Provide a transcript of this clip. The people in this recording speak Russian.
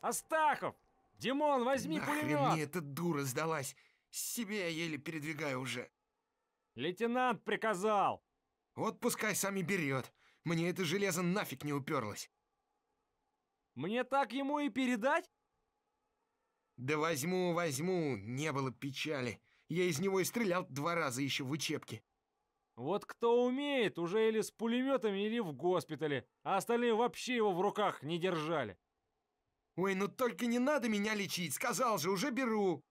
Астахов! Димон, возьми Нахрен пулемет! мне эта дура сдалась! Себе я еле передвигаю уже. Лейтенант приказал! Вот пускай сами берет. Мне это железо нафиг не уперлось. Мне так ему и передать? Да возьму, возьму, не было печали. Я из него и стрелял два раза еще в учебке. Вот кто умеет, уже или с пулеметами, или в госпитале, а остальные вообще его в руках не держали. «Ой, ну только не надо меня лечить! Сказал же, уже беру!»